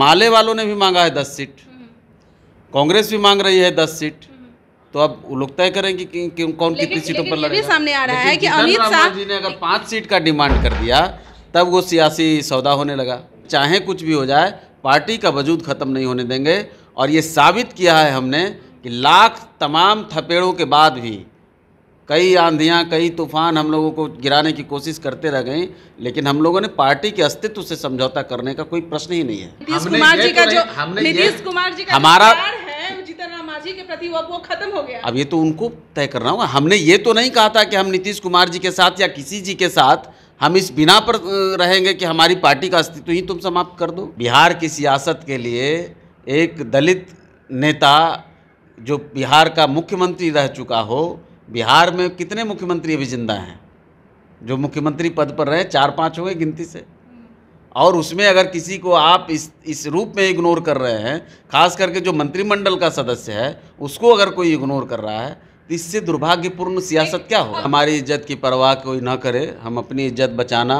माले वालों ने भी मांगा है दस सीट हम्म। कांग्रेस भी मांग रही है दस सीट हम्म। तो अब वो लोग तय करें कि, कि, कि कौन कितनी सीटों पर लड़ेगा सामने आ रहा है कि अमित शाह जी ने अगर पाँच सीट का डिमांड कर दिया तब वो सियासी सौदा होने लगा चाहे कुछ भी हो जाए पार्टी का वजूद ख़त्म नहीं होने देंगे और ये साबित किया है हमने कि लाख तमाम थपेड़ों के बाद भी कई आंधियाँ कई तूफान हम लोगों को गिराने की कोशिश करते रह गए लेकिन हम लोगों ने पार्टी के अस्तित्व से समझौता करने का कोई प्रश्न ही नहीं है नीतीश तो कुमार जी का जो नीतीश कुमार जी का हमारा जी के प्रति वो खत्म हो गया अब ये तो उनको तय करना होगा हमने ये तो नहीं कहा था कि हम नीतीश कुमार जी के साथ या किसी जी के साथ हम इस बिना पर रहेंगे कि हमारी पार्टी का अस्तित्व ही तुम समाप्त कर दो बिहार की सियासत के लिए एक दलित नेता जो बिहार का मुख्यमंत्री रह चुका हो बिहार में कितने मुख्यमंत्री अभी जिंदा हैं जो मुख्यमंत्री पद पर रहे चार पाँच हुए गिनती से और उसमें अगर किसी को आप इस इस रूप में इग्नोर कर रहे हैं खास करके जो मंत्रिमंडल का सदस्य है उसको अगर कोई इग्नोर कर रहा है तो इससे दुर्भाग्यपूर्ण सियासत क्या हो हमारी इज्जत की परवाह कोई ना करे हम अपनी इज्जत बचाना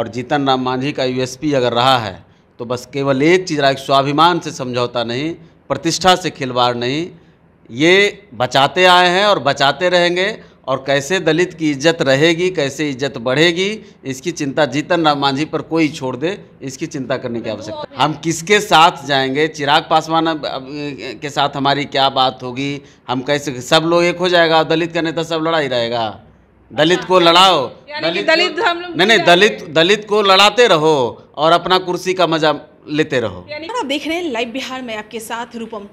और जीतन राम मांझी का यूएसपी अगर रहा है तो बस केवल एक चीज़ रहा स्वाभिमान से समझौता नहीं प्रतिष्ठा से खिलवाड़ नहीं ये बचाते आए हैं और बचाते रहेंगे और कैसे दलित की इज्जत रहेगी कैसे इज्जत बढ़ेगी इसकी चिंता जीतन राम मांझी पर कोई छोड़ दे इसकी चिंता करने की आवश्यकता हम किसके साथ जाएंगे चिराग पासवान के साथ हमारी क्या बात होगी हम कैसे सब लोग एक हो जाएगा दलित का नेता सब लड़ा ही रहेगा दलित को अच्छा, लड़ाओ दलित दलित हम लोग नहीं नहीं दलित दलित को लड़ाते रहो और अपना कुर्सी का मजा लेते रहो देख रहे हैं लाइव बिहार में आपके साथ रूपम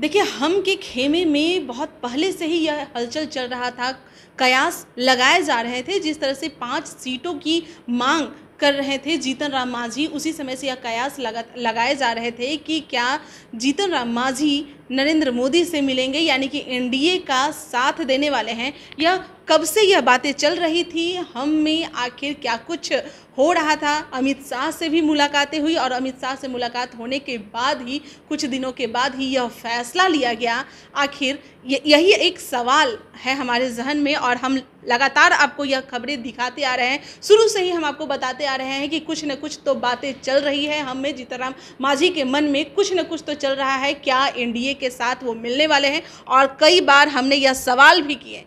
देखिए हम के खेमे में बहुत पहले से ही यह हलचल चल रहा था कयास लगाए जा रहे थे जिस तरह से पांच सीटों की मांग कर रहे थे जीतन राम मांझी उसी समय से यह कयास लगा लगाए जा रहे थे कि क्या जीतन राम मांझी नरेंद्र मोदी से मिलेंगे यानी कि एनडीए का साथ देने वाले हैं यह कब से यह बातें चल रही थी हम में आखिर क्या कुछ हो रहा था अमित शाह से भी मुलाकातें हुई और अमित शाह से मुलाकात होने के बाद ही कुछ दिनों के बाद ही यह फैसला लिया गया आखिर यही एक सवाल है हमारे जहन में और हम लगातार आपको यह खबरें दिखाते आ रहे हैं शुरू से ही हम आपको बताते आ रहे हैं कि कुछ न कुछ तो बातें चल रही है हम में जीतराम मांझी के मन में कुछ न कुछ तो चल रहा है क्या एन के साथ वो मिलने वाले हैं और कई बार हमने यह सवाल भी किए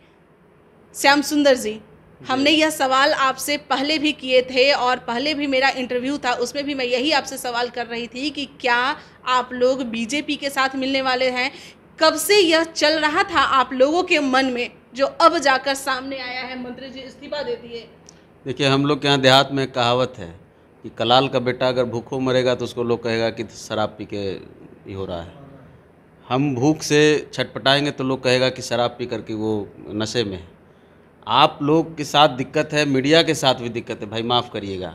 श्याम सुंदर जी हमने यह सवाल आपसे पहले भी किए थे और पहले भी मेरा इंटरव्यू था उसमें भी मैं यही आपसे सवाल कर रही थी कि क्या आप लोग बीजेपी के साथ मिलने वाले हैं कब से यह चल रहा था आप लोगों के मन में जो अब जाकर सामने आया है मंत्री जी इस्तीफा दे दिए देखिए हम लोग के यहाँ देहात में कहावत है कि कलाल का बेटा अगर भूखों मरेगा तो उसको लोग कहेगा कि शराब पी के ही हो रहा है हम भूख से छटपटाएंगे तो लोग कहेगा कि शराब पी करके वो नशे में है आप लोग के साथ दिक्कत है मीडिया के साथ भी दिक्कत है भाई माफ़ करिएगा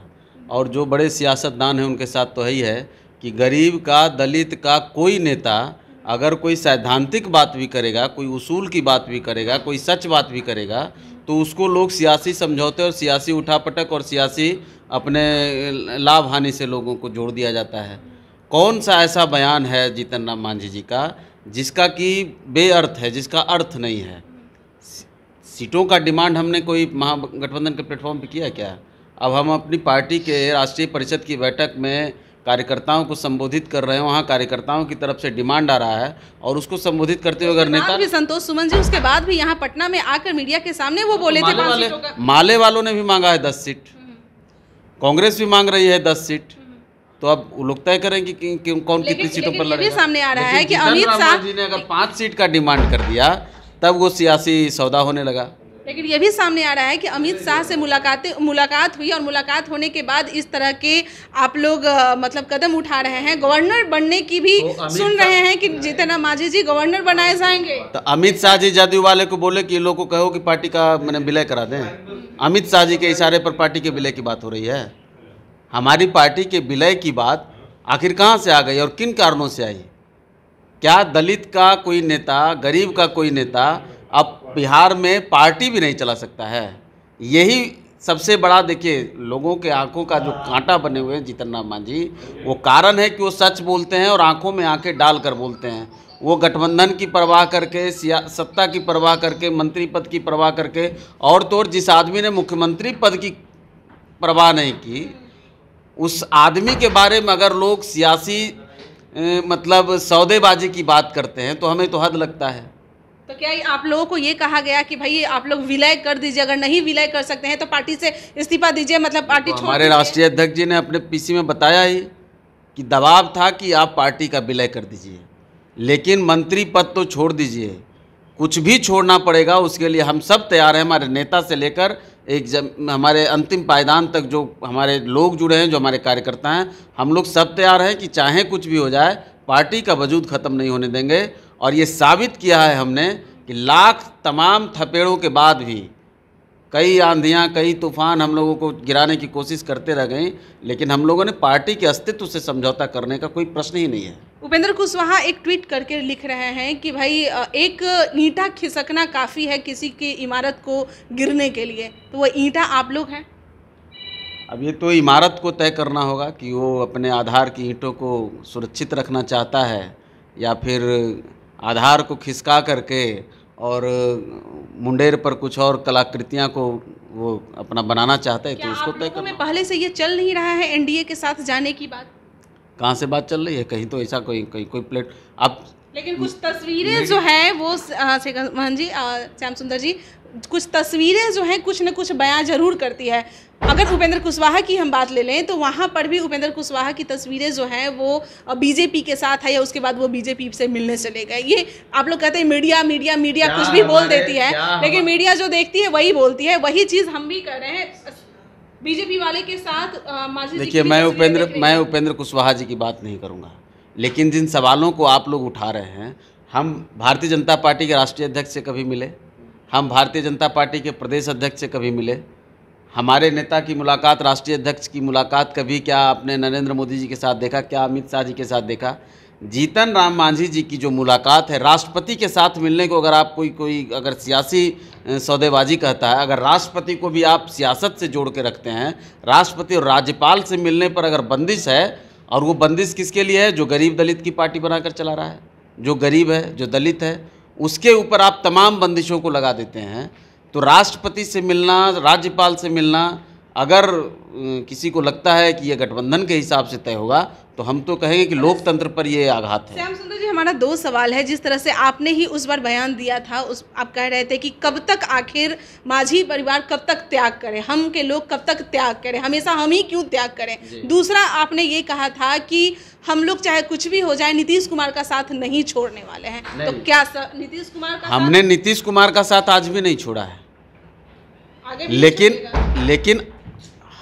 और जो बड़े सियासतदान हैं उनके साथ तो यही है कि गरीब का दलित का कोई नेता अगर कोई सैद्धांतिक बात भी करेगा कोई उसूल की बात भी करेगा कोई सच बात भी करेगा तो उसको लोग सियासी समझौते और सियासी उठापटक और सियासी अपने लाभ हानि से लोगों को जोड़ दिया जाता है कौन सा ऐसा बयान है जीतन राम मांझी जी का जिसका कि बेअर्थ है जिसका अर्थ नहीं है सीटों का डिमांड हमने कोई महागठबंधन के प्लेटफॉर्म पे किया क्या अब हम अपनी पार्टी के राष्ट्रीय परिषद की बैठक में कार्यकर्ताओं को संबोधित कर रहे हैं वहाँ कार्यकर्ताओं की तरफ से डिमांड आ रहा है और उसको संबोधित करते हुए अगर नेता भी संतोष सुमन जी उसके बाद भी यहाँ पटना में आकर मीडिया के सामने वो बोले माले थे वाले, माले वालों ने भी मांगा है दस सीट हम्म। कांग्रेस भी मांग रही है दस सीट हम्म। तो अब लोग तय करें कि, कि, कि कौन कितनी सीटों पर लड़ेगा सामने आ रहा है कि अमित शाह जी ने अगर पाँच सीट का डिमांड कर दिया तब वो सियासी सौदा होने लगा लेकिन ये भी सामने आ रहा है कि अमित शाह से मुलाकातें मुलाकात हुई और मुलाकात होने के बाद इस तरह के आप लोग मतलब कदम उठा रहे हैं गवर्नर बनने की भी तो सुन रहे हैं कि जितना मांझी जी गवर्नर बनाए जाएंगे तो अमित शाह जी जदयू वाले को बोले कि लोगों को कहो कि पार्टी का मैंने विलय करा दें अमित शाह जी के इशारे पर पार्टी के विलय की बात हो रही है हमारी पार्टी के विलय की बात आखिर कहाँ से आ गई और किन कारणों से आई क्या दलित का कोई नेता गरीब का कोई नेता अब बिहार में पार्टी भी नहीं चला सकता है यही सबसे बड़ा देखिए लोगों के आंखों का जो कांटा बने हुए हैं जीतन राम मांझी वो कारण है कि वो सच बोलते हैं और आंखों में आंखें डाल कर बोलते हैं वो गठबंधन की परवाह करके सत्ता की परवाह करके मंत्री पद की परवाह करके और तो और जिस आदमी ने मुख्यमंत्री पद की परवाह नहीं की उस आदमी के बारे में अगर लोग सियासी मतलब सौदेबाजी की बात करते हैं तो हमें तो हद लगता है तो क्या आप लोगों को ये कहा गया कि भाई आप लोग विलय कर दीजिए अगर नहीं विलय कर सकते हैं तो पार्टी से इस्तीफा दीजिए मतलब पार्टी तो हमारे राष्ट्रीय अध्यक्ष जी ने अपने पीसी में बताया ही कि दबाव था कि आप पार्टी का विलय कर दीजिए लेकिन मंत्री पद तो छोड़ दीजिए कुछ भी छोड़ना पड़ेगा उसके लिए हम सब तैयार हैं हमारे नेता से लेकर एक जब हमारे अंतिम पायदान तक जो हमारे लोग जुड़े हैं जो हमारे कार्यकर्ता हैं हम लोग सब तैयार हैं कि चाहे कुछ भी हो जाए पार्टी का वजूद ख़त्म नहीं होने देंगे और ये साबित किया है हमने कि लाख तमाम थपेड़ों के बाद भी कई आंधियाँ कई तूफान हम लोगों को गिराने की कोशिश करते रह गए लेकिन हम लोगों ने पार्टी के अस्तित्व से समझौता करने का कोई प्रश्न ही नहीं है उपेंद्र कुशवाहा एक ट्वीट करके लिख रहे हैं कि भाई एक ईंटा खिसकना काफ़ी है किसी की इमारत को गिरने के लिए तो वह ईंटा आप लोग हैं अब ये तो इमारत को तय करना होगा कि वो अपने आधार की ईंटों को सुरक्षित रखना चाहता है या फिर आधार को खिसका करके और मुंडेर पर कुछ और कलाकृतियाँ को वो अपना बनाना चाहते हैं तो उसको तय करना पहले से ये चल नहीं रहा है एनडीए के साथ जाने की बात कहाँ से बात चल रही है कहीं तो ऐसा कोई कहीं कोई प्लेट आप लेकिन कुछ तस्वीरें जो है वो मोहन जी श्याम सुंदर जी कुछ तस्वीरें जो हैं कुछ न कुछ बयां जरूर करती है अगर उपेंद्र कुशवाहा की हम बात ले लें तो वहाँ पर भी उपेंद्र कुशवाहा की तस्वीरें जो हैं वो बीजेपी के साथ है या उसके बाद वो बीजेपी से मिलने चले गए ये आप लोग कहते हैं मीडिया मीडिया मीडिया कुछ भी बोल देती है लेकिन मीडिया जो देखती है वही बोलती है वही चीज़ हम भी कर रहे हैं बीजेपी वाले के साथ देखिए मैं उपेंद्र मैं उपेंद्र कुशवाहा जी की बात नहीं करूँगा लेकिन जिन सवालों को आप लोग उठा रहे हैं हम भारतीय जनता पार्टी के राष्ट्रीय अध्यक्ष से कभी मिले हम भारतीय जनता पार्टी के प्रदेश अध्यक्ष से कभी मिले हमारे नेता की मुलाकात राष्ट्रीय अध्यक्ष की मुलाकात कभी क्या आपने नरेंद्र मोदी जी के साथ देखा क्या अमित शाह जी के साथ देखा जीतन राम मांझी जी की जो मुलाकात है राष्ट्रपति के साथ मिलने को अगर आप कोई कोई अगर सियासी सौदेबाजी कहता है अगर राष्ट्रपति को भी आप सियासत से जोड़ के रखते हैं राष्ट्रपति और राज्यपाल से मिलने पर अगर बंदिश है और वो बंदिश किसके लिए है जो गरीब दलित की पार्टी बनाकर चला रहा है जो गरीब है जो दलित है उसके ऊपर आप तमाम बंदिशों को लगा देते हैं तो राष्ट्रपति से मिलना राज्यपाल से मिलना अगर किसी को लगता है कि यह गठबंधन के हिसाब से तय होगा तो हम तो कहेंगे कि लोकतंत्र पर ये आघात है जी हमारा दो सवाल है जिस तरह से आपने ही उस बार बयान दिया था उस आप कह रहे थे कि कब तक आखिर माझी परिवार कब तक त्याग करें हम के लोग कब तक त्याग करें हमेशा हम ही क्यों त्याग करें दूसरा आपने ये कहा था कि हम लोग चाहे कुछ भी हो जाए नीतीश कुमार का साथ नहीं छोड़ने वाले हैं तो क्या नीतीश कुमार का हमने नीतीश कुमार का साथ आज भी नहीं छोड़ा है लेकिन लेकिन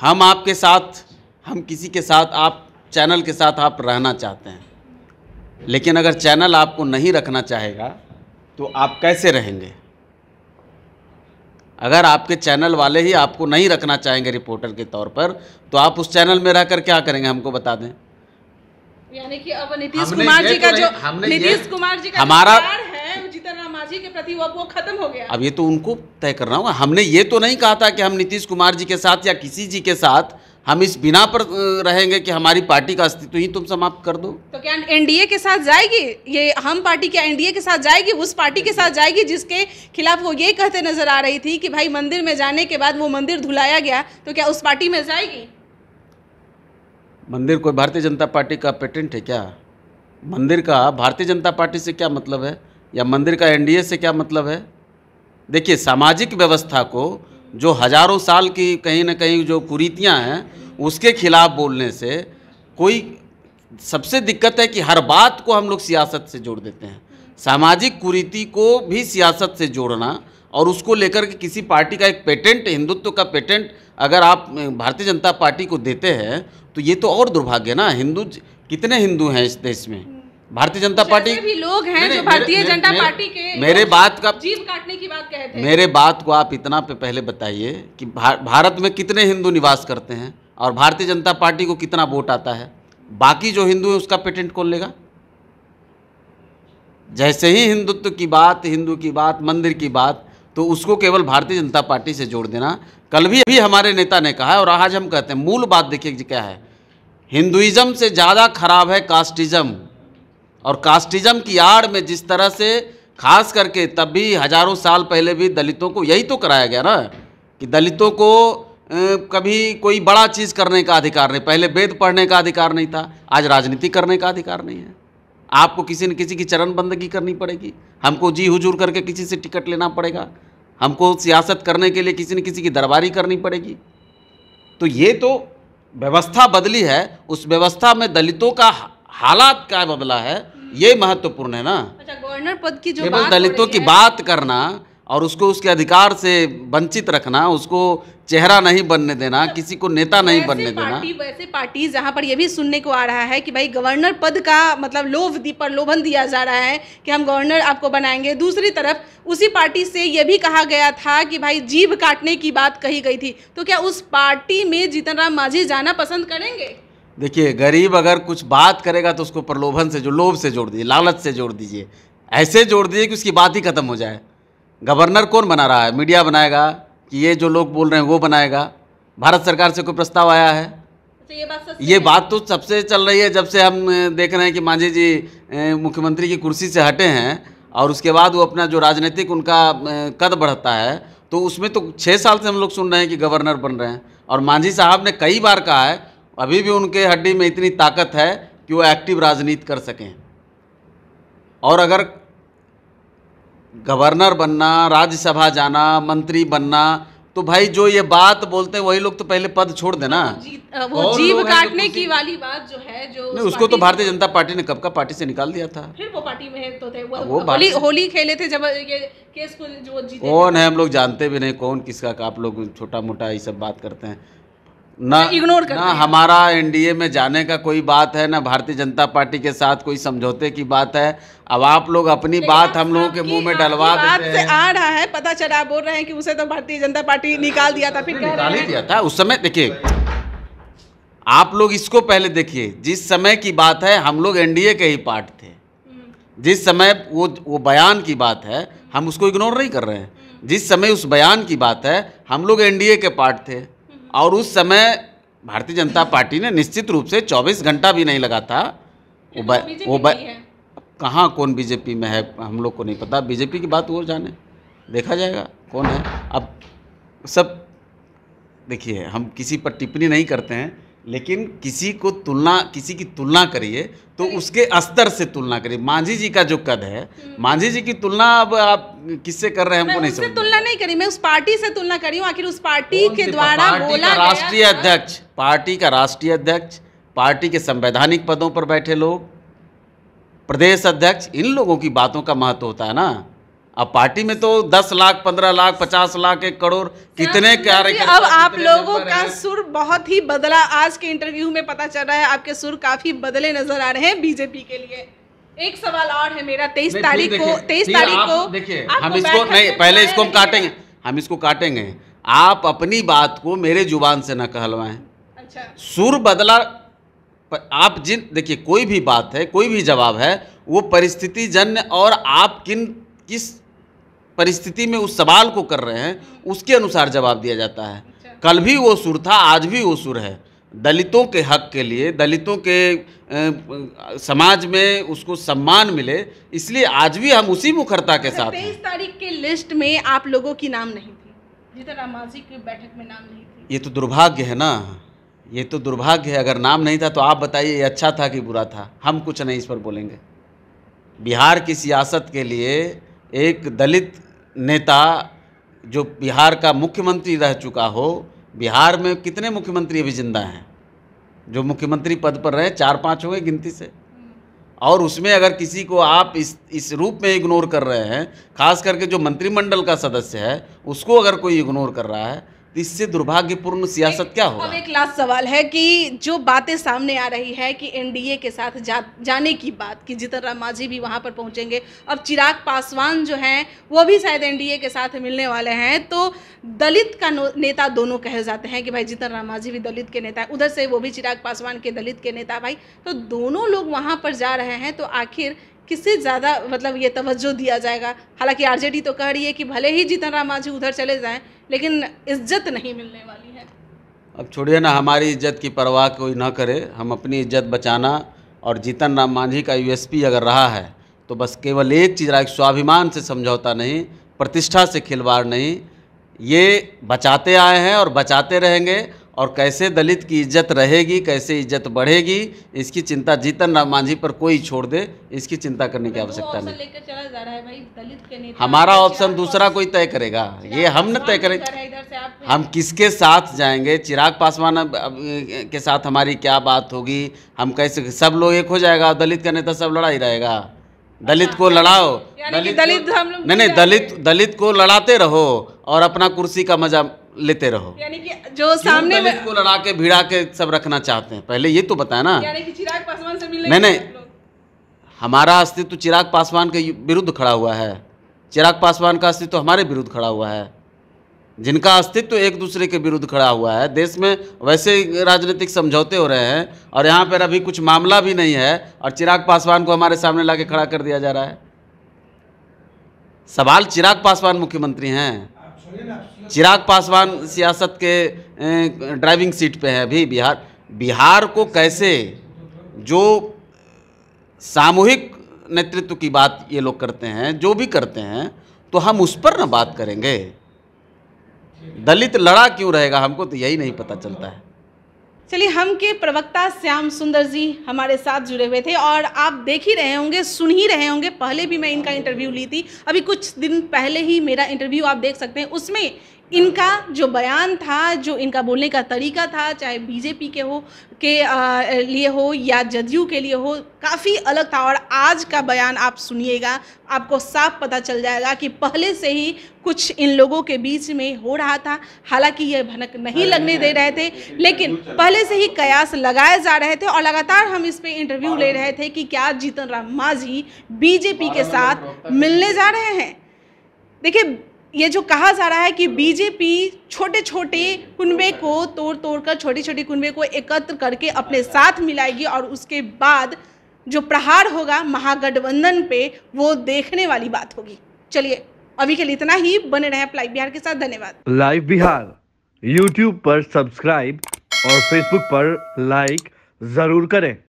हम आपके साथ हम किसी के साथ आप चैनल के साथ आप रहना चाहते हैं लेकिन अगर चैनल आपको नहीं रखना चाहेगा तो आप कैसे रहेंगे अगर आपके चैनल वाले ही आपको नहीं रखना चाहेंगे रिपोर्टर के तौर पर तो आप उस चैनल में रहकर क्या करेंगे हमको बता दें यानी कि अब नीतीश तो कुमार जी का जो नीतीश कुमार जी का हमारा अब ये तो उनको तय करना होगा हमने ये तो नहीं कहा था कि हम नीतीश कुमार जी के साथ या किसी जी के साथ हम इस बिना पर रहेंगे कि हमारी पार्टी का अस्तित्व ही तुम समाप्त कर दो तो क्या एनडीए के साथ जाएगी ये हम पार्टी क्या एनडीए के साथ जाएगी उस पार्टी के साथ जाएगी जिसके खिलाफ वो ये कहते नजर आ रही थी कि भाई मंदिर में जाने के बाद वो मंदिर धुलाया गया तो क्या उस पार्टी में जाएगी मंदिर कोई भारतीय जनता पार्टी का पेटेंट है क्या मंदिर का भारतीय जनता पार्टी से क्या मतलब है या मंदिर का एनडीए से क्या मतलब है देखिए सामाजिक व्यवस्था को जो हज़ारों साल की कहीं ना कहीं जो कुरीतियाँ हैं उसके खिलाफ बोलने से कोई सबसे दिक्कत है कि हर बात को हम लोग सियासत से जोड़ देते हैं सामाजिक कुरीति को भी सियासत से जोड़ना और उसको लेकर के किसी पार्टी का एक पेटेंट हिंदुत्व का पेटेंट अगर आप भारतीय जनता पार्टी को देते हैं तो ये तो और दुर्भाग्य ना हिंदू कितने हिंदू हैं इस देश में भारतीय जनता पार्टी भी लोग हैं जो भारतीय जनता पार्टी के मेरे बात का जीव काटने की बात कहते हैं मेरे बात को आप इतना पे पहले बताइए कि भारत में कितने हिंदू निवास करते हैं और भारतीय जनता पार्टी को कितना वोट आता है बाकी जो हिंदू है उसका पेटेंट कौन लेगा जैसे ही हिंदुत्व की बात हिंदू की बात मंदिर की बात तो उसको केवल भारतीय जनता पार्टी से जोड़ देना कल भी अभी हमारे नेता ने कहा और आज हम कहते हैं मूल बात देखिए क्या है हिंदुइज्म से ज़्यादा खराब है कास्टिज्म और कास्टिज्म की आड़ में जिस तरह से खास करके तब भी हजारों साल पहले भी दलितों को यही तो कराया गया ना कि दलितों को कभी कोई बड़ा चीज़ करने का अधिकार नहीं पहले वेद पढ़ने का अधिकार नहीं था आज राजनीति करने का अधिकार नहीं है आपको किसी न किसी की चरणबंदगी करनी पड़ेगी हमको जी हुजूर करके किसी से टिकट लेना पड़ेगा हमको सियासत करने के लिए किसी न किसी की दरबारी करनी पड़ेगी तो ये तो व्यवस्था बदली है उस व्यवस्था में दलितों का हालात क्या बदला है ये महत्वपूर्ण है ना अच्छा गवर्नर पद की जो केवल दलितों की बात करना और उसको उसके अधिकार से वंचित रखना उसको चेहरा नहीं बनने देना मतलब किसी को नेता नहीं बनने देना वैसे पार्टी जहाँ पर यह भी सुनने को आ रहा है कि भाई गवर्नर पद का मतलब लोभ पर लोभन दिया जा रहा है कि हम गवर्नर आपको बनाएंगे दूसरी तरफ उसी पार्टी से यह भी कहा गया था कि भाई जीभ काटने की बात कही गई थी तो क्या उस पार्टी में जीतन राम मांझी जाना पसंद करेंगे देखिए गरीब अगर कुछ बात करेगा तो उसको प्रलोभन से जो लोभ से जोड़ दीजिए लालच से जोड़ दीजिए ऐसे जोड़ दीजिए कि उसकी बात ही खत्म हो जाए गवर्नर कौन बना रहा है मीडिया बनाएगा कि ये जो लोग बोल रहे हैं वो बनाएगा भारत सरकार से कोई प्रस्ताव आया है तो ये बात ये बात तो सबसे चल रही है जब से हम देख रहे हैं कि मांझी जी मुख्यमंत्री की कुर्सी से हटे हैं और उसके बाद वो अपना जो राजनीतिक उनका कद बढ़ता है तो उसमें तो छः साल से हम लोग सुन रहे हैं कि गवर्नर बन रहे हैं और मांझी साहब ने कई बार कहा है अभी भी उनके हड्डी में इतनी ताकत है कि वो एक्टिव राजनीति कर सकें और अगर गवर्नर बनना राज्यसभा जाना मंत्री बनना तो भाई जो ये बात बोलते हैं वही लोग तो पहले पद छोड़ देना वो, जीव काटने की वाली बात जो है जो नहीं उसको तो भारतीय जनता पार्टी ने कब का पार्टी से निकाल दिया था फिर वो पार्टी में तो थे वो, वो होली होली खेले थे जब ये केस को जो कौन है हम लोग जानते भी नहीं कौन किसका आप लोग छोटा मोटा ये सब बात करते हैं ना इग्नोर तो कर हमारा एनडीए में जाने का कोई बात है ना भारतीय जनता पार्टी के साथ कोई समझौते की बात है अब आप लोग अपनी बात हम लोगों के मुंह में डलवा देते हैं आ रहा है पता चला बोल रहे हैं कि उसे तो भारतीय जनता पार्टी निकाल दिया था फिर निकाल ही दिया था उस समय देखिए आप लोग इसको पहले देखिए जिस समय की बात है हम लोग एनडीए के ही पार्ट थे जिस समय वो वो बयान की बात है हम उसको इग्नोर नहीं कर रहे हैं जिस समय उस बयान की बात है हम लोग एनडीए के पार्ट थे और उस समय भारतीय जनता पार्टी ने निश्चित रूप से 24 घंटा भी नहीं लगा था वो बै, तो वो बै, कहाँ कौन बीजेपी में है हम लोग को नहीं पता बीजेपी की बात वो जाने देखा जाएगा कौन है अब सब देखिए हम किसी पर टिप्पणी नहीं करते हैं लेकिन किसी को तुलना किसी की तुलना करिए तो उसके स्तर से तुलना करिए मांझी जी का जो कद है हम्म। मांझी जी की तुलना अब आप किससे कर रहे हैं हमको नहीं समझ तुलना नहीं करी मैं उस पार्टी से तुलना करी हूँ आखिर उस पार्टी के द्वारा बोला राष्ट्रीय अध्यक्ष पार्टी का राष्ट्रीय अध्यक्ष पार्टी के संवैधानिक पदों पर बैठे लोग प्रदेश अध्यक्ष इन लोगों की बातों का महत्व होता है ना अब पार्टी में तो दस लाख पंद्रह लाख पचास लाख एक करोड़ कितने हाँ, क्या रहे अब आप लोगों का सुर बहुत ही बदला आज के इंटरव्यू में पता चल रहा है आपके सुर काफी बदले नजर आ रहे हैं बीजेपी के लिए एक सवाल और है मेरा तेईस तारीख को तेईस तारीख को देखिए हम तो इसको नहीं पहले इसको हम काटेंगे हम इसको काटेंगे आप अपनी बात को मेरे जुबान से ना कहलवाएं अच्छा सुर बदला आप जिन देखिए कोई भी बात है कोई भी जवाब है वो परिस्थिति जन्य और आप किन किस परिस्थिति में उस सवाल को कर रहे हैं उसके अनुसार जवाब दिया जाता है कल भी वो सुर था आज भी वो सुर है दलितों के हक के लिए दलितों के समाज में उसको सम्मान मिले इसलिए आज भी हम उसी मुखरता के अच्छा, साथ तेईस तारीख के लिस्ट में आप लोगों की नाम नहीं थी जीतन की बैठक में नाम नहीं थी ये तो दुर्भाग्य है ना ये तो दुर्भाग्य है अगर नाम नहीं था तो आप बताइए ये अच्छा था कि बुरा था हम कुछ नहीं इस पर बोलेंगे बिहार की सियासत के लिए एक दलित नेता जो बिहार का मुख्यमंत्री रह चुका हो बिहार में कितने मुख्यमंत्री अभी जिंदा हैं जो मुख्यमंत्री पद पर रहे चार पाँच हुए गिनती से और उसमें अगर किसी को आप इस इस रूप में इग्नोर कर रहे हैं खास करके जो मंत्रिमंडल का सदस्य है उसको अगर कोई इग्नोर कर रहा है तो इससे दुर्भाग्यपूर्ण सियासत क्या हो एक लास्ट सवाल है कि जो बातें सामने आ रही है कि एनडीए के साथ जा, जाने की बात कि जितन राम मांझी भी वहां पर पहुंचेंगे अब चिराग पासवान जो हैं वो भी शायद एनडीए के साथ मिलने वाले हैं तो दलित का नेता दोनों कहे जाते हैं कि भाई जीतन राम मांझी भी दलित के नेता है उधर से वो भी चिराग पासवान के दलित के नेता भाई तो दोनों लोग वहाँ पर जा रहे हैं तो आखिर किससे ज़्यादा मतलब ये तवज्जो दिया जाएगा हालांकि आरजेडी तो कह रही है कि भले ही जीतन राम मांझी उधर चले जाएं लेकिन इज्जत नहीं मिलने वाली है अब छोड़िए ना हमारी इज्जत की परवाह कोई ना करे हम अपनी इज्जत बचाना और जीतन राम मांझी का यूएसपी अगर रहा है तो बस केवल एक चीज़ रहा स्वाभिमान से समझौता नहीं प्रतिष्ठा से खिलवाड़ नहीं ये बचाते आए हैं और बचाते रहेंगे और कैसे दलित की इज्जत रहेगी कैसे इज्जत बढ़ेगी इसकी चिंता जीतन राम मांझी पर कोई छोड़ दे इसकी चिंता करने की तो आवश्यकता नहीं हमारा ऑप्शन दूसरा कोई तय करेगा ये हम न तय करें हम किसके साथ जाएंगे चिराग पासवान के साथ हमारी क्या बात होगी हम कैसे सब लोग एक हो जाएगा दलित का नेता सब लड़ा ही रहेगा दलित अच्छा, को लड़ाओ दलित, दलित नहीं नहीं दलित दलित को लड़ाते रहो और अपना कुर्सी का मजा लेते रहो यानी कि जो सामने में को लड़ा के भिड़ा के सब रखना चाहते हैं पहले ये तो बताया ना यानी कि चिराग पासवान से मिलने नहीं नहीं हमारा अस्तित्व तो चिराग पासवान के विरुद्ध खड़ा हुआ है चिराग पासवान का अस्तित्व तो हमारे विरुद्ध खड़ा हुआ है जिनका अस्तित्व तो एक दूसरे के विरुद्ध खड़ा हुआ है देश में वैसे राजनीतिक समझौते हो रहे हैं और यहाँ पर अभी कुछ मामला भी नहीं है और चिराग पासवान को हमारे सामने ला के खड़ा कर दिया जा रहा है सवाल चिराग पासवान मुख्यमंत्री हैं चिराग पासवान सियासत के ड्राइविंग सीट पे है अभी बिहार बिहार को कैसे जो सामूहिक नेतृत्व की बात ये लोग करते हैं जो भी करते हैं तो हम उस पर ना बात करेंगे दलित लड़ा क्यों रहेगा हमको तो यही नहीं पता चलता है चलिए हम के प्रवक्ता श्याम सुंदर जी हमारे साथ जुड़े हुए थे और आप देख ही रहे होंगे सुन ही रहे होंगे पहले भी मैं इनका इंटरव्यू ली थी अभी कुछ दिन पहले ही मेरा इंटरव्यू आप देख सकते हैं उसमें इनका जो बयान था जो इनका बोलने का तरीका था चाहे बीजेपी के हो के लिए हो या जदयू के लिए हो काफ़ी अलग था और आज का बयान आप सुनिएगा आपको साफ पता चल जाएगा कि पहले से ही कुछ इन लोगों के बीच में हो रहा था हालांकि ये भनक नहीं लगने दे रहे थे लेकिन पहले से ही कयास लगाए जा रहे थे और लगातार हम इस पर इंटरव्यू ले रहे थे कि क्या जीतन राम मांझी बीजेपी के साथ मिलने जा रहे हैं देखिए ये जो कहा जा रहा है कि बीजेपी छोटे छोटे कुनबे को तोड़ तोड़ कर छोटे छोटे कुनबे को एकत्र करके अपने साथ मिलाएगी और उसके बाद जो प्रहार होगा महागठबंधन पे वो देखने वाली बात होगी चलिए अभी के लिए इतना ही बने रहे लाइव बिहार के साथ धन्यवाद लाइव बिहार यूट्यूब पर सब्सक्राइब और फेसबुक पर लाइक जरूर करें